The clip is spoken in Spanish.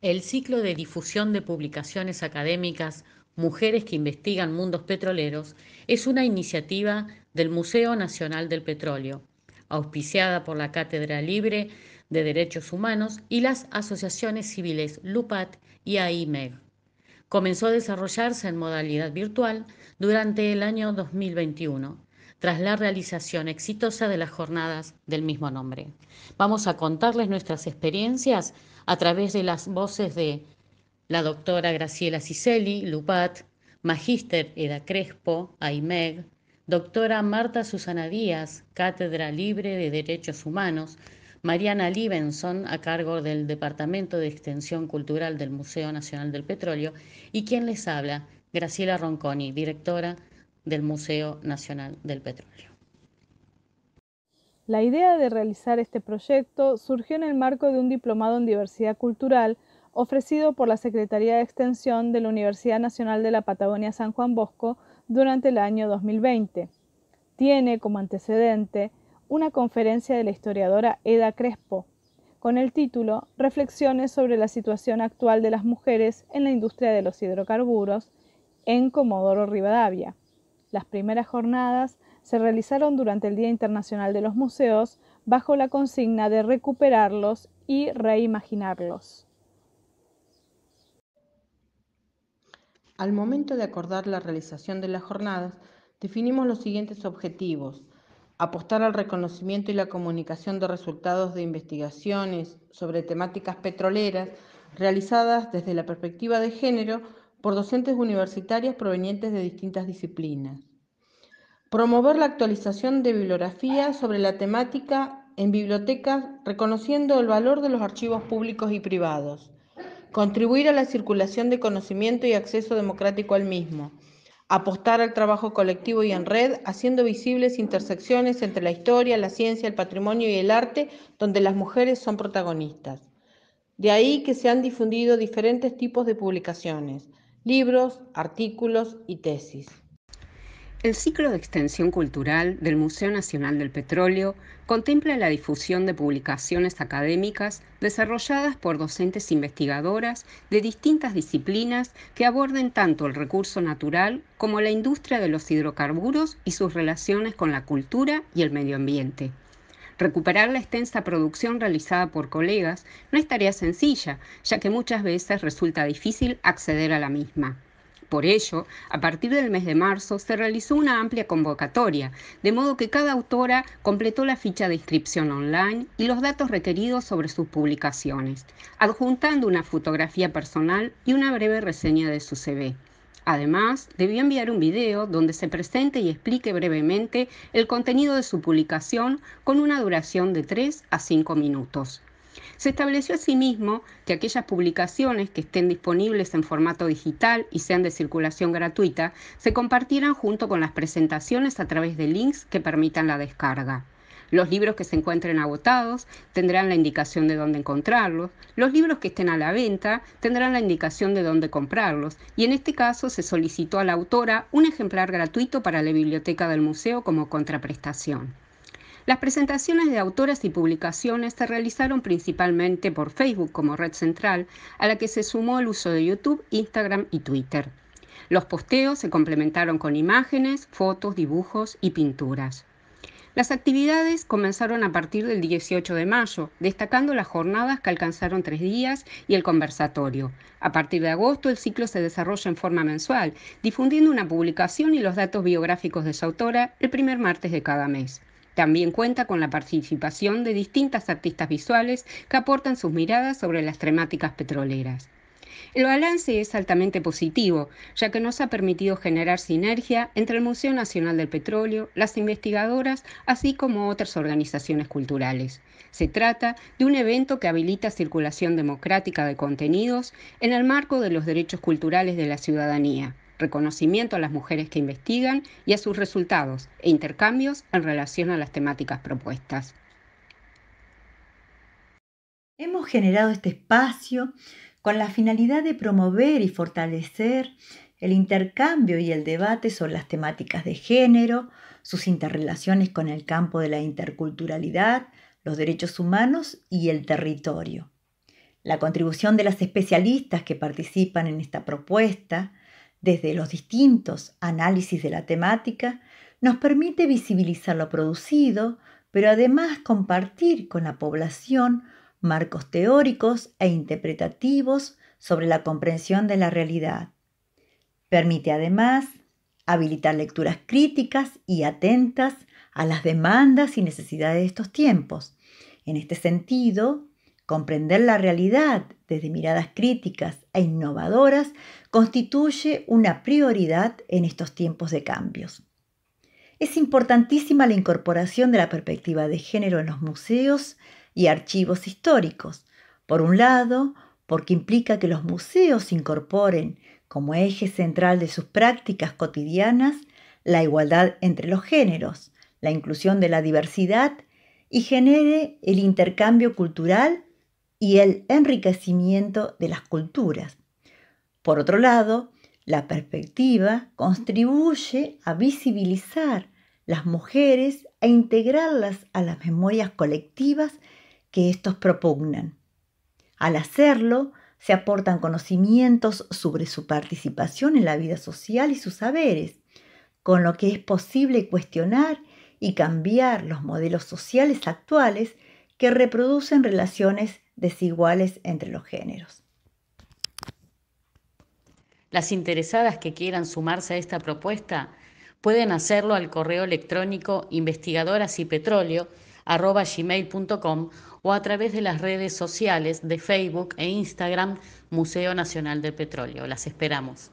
El ciclo de difusión de publicaciones académicas Mujeres que investigan mundos petroleros es una iniciativa del Museo Nacional del Petróleo, auspiciada por la Cátedra Libre de Derechos Humanos y las asociaciones civiles LUPAT y AIMEG. Comenzó a desarrollarse en modalidad virtual durante el año 2021 tras la realización exitosa de las jornadas del mismo nombre. Vamos a contarles nuestras experiencias a través de las voces de la doctora Graciela Cicelli, Lupat, Magíster Eda Crespo, AIMEG, doctora Marta Susana Díaz, Cátedra Libre de Derechos Humanos, Mariana Libenson, a cargo del Departamento de Extensión Cultural del Museo Nacional del Petróleo, y quien les habla, Graciela Ronconi, directora del Museo Nacional del Petróleo. La idea de realizar este proyecto surgió en el marco de un diplomado en diversidad cultural ofrecido por la Secretaría de Extensión de la Universidad Nacional de la Patagonia San Juan Bosco durante el año 2020. Tiene como antecedente una conferencia de la historiadora Eda Crespo, con el título Reflexiones sobre la situación actual de las mujeres en la industria de los hidrocarburos en Comodoro Rivadavia. Las primeras jornadas se realizaron durante el Día Internacional de los Museos bajo la consigna de recuperarlos y reimaginarlos. Al momento de acordar la realización de las jornadas, definimos los siguientes objetivos. Apostar al reconocimiento y la comunicación de resultados de investigaciones sobre temáticas petroleras realizadas desde la perspectiva de género por docentes universitarias provenientes de distintas disciplinas. Promover la actualización de bibliografía sobre la temática en bibliotecas, reconociendo el valor de los archivos públicos y privados. Contribuir a la circulación de conocimiento y acceso democrático al mismo. Apostar al trabajo colectivo y en red, haciendo visibles intersecciones entre la historia, la ciencia, el patrimonio y el arte, donde las mujeres son protagonistas. De ahí que se han difundido diferentes tipos de publicaciones, libros, artículos y tesis. El ciclo de extensión cultural del Museo Nacional del Petróleo contempla la difusión de publicaciones académicas desarrolladas por docentes investigadoras de distintas disciplinas que aborden tanto el recurso natural como la industria de los hidrocarburos y sus relaciones con la cultura y el medio ambiente. Recuperar la extensa producción realizada por colegas no es tarea sencilla, ya que muchas veces resulta difícil acceder a la misma. Por ello, a partir del mes de marzo se realizó una amplia convocatoria, de modo que cada autora completó la ficha de inscripción online y los datos requeridos sobre sus publicaciones, adjuntando una fotografía personal y una breve reseña de su CV. Además, debió enviar un video donde se presente y explique brevemente el contenido de su publicación con una duración de 3 a 5 minutos. Se estableció asimismo que aquellas publicaciones que estén disponibles en formato digital y sean de circulación gratuita se compartieran junto con las presentaciones a través de links que permitan la descarga. Los libros que se encuentren agotados tendrán la indicación de dónde encontrarlos. Los libros que estén a la venta tendrán la indicación de dónde comprarlos. Y en este caso se solicitó a la autora un ejemplar gratuito para la biblioteca del museo como contraprestación. Las presentaciones de autoras y publicaciones se realizaron principalmente por Facebook como red central, a la que se sumó el uso de YouTube, Instagram y Twitter. Los posteos se complementaron con imágenes, fotos, dibujos y pinturas. Las actividades comenzaron a partir del 18 de mayo, destacando las jornadas que alcanzaron tres días y el conversatorio. A partir de agosto, el ciclo se desarrolla en forma mensual, difundiendo una publicación y los datos biográficos de su autora el primer martes de cada mes. También cuenta con la participación de distintas artistas visuales que aportan sus miradas sobre las temáticas petroleras. El balance es altamente positivo, ya que nos ha permitido generar sinergia entre el Museo Nacional del Petróleo, las investigadoras, así como otras organizaciones culturales. Se trata de un evento que habilita circulación democrática de contenidos en el marco de los derechos culturales de la ciudadanía reconocimiento a las mujeres que investigan y a sus resultados e intercambios en relación a las temáticas propuestas. Hemos generado este espacio con la finalidad de promover y fortalecer el intercambio y el debate sobre las temáticas de género, sus interrelaciones con el campo de la interculturalidad, los derechos humanos y el territorio. La contribución de las especialistas que participan en esta propuesta, desde los distintos análisis de la temática, nos permite visibilizar lo producido, pero además compartir con la población marcos teóricos e interpretativos sobre la comprensión de la realidad. Permite además habilitar lecturas críticas y atentas a las demandas y necesidades de estos tiempos. En este sentido, comprender la realidad desde miradas críticas e innovadoras constituye una prioridad en estos tiempos de cambios. Es importantísima la incorporación de la perspectiva de género en los museos y archivos históricos. Por un lado, porque implica que los museos incorporen como eje central de sus prácticas cotidianas la igualdad entre los géneros, la inclusión de la diversidad y genere el intercambio cultural y el enriquecimiento de las culturas. Por otro lado, la perspectiva contribuye a visibilizar las mujeres e integrarlas a las memorias colectivas estos propugnan. Al hacerlo, se aportan conocimientos sobre su participación en la vida social y sus saberes, con lo que es posible cuestionar y cambiar los modelos sociales actuales que reproducen relaciones desiguales entre los géneros. Las interesadas que quieran sumarse a esta propuesta pueden hacerlo al correo electrónico investigadoras y petróleo arroba gmail.com o a través de las redes sociales de Facebook e Instagram Museo Nacional del Petróleo. Las esperamos.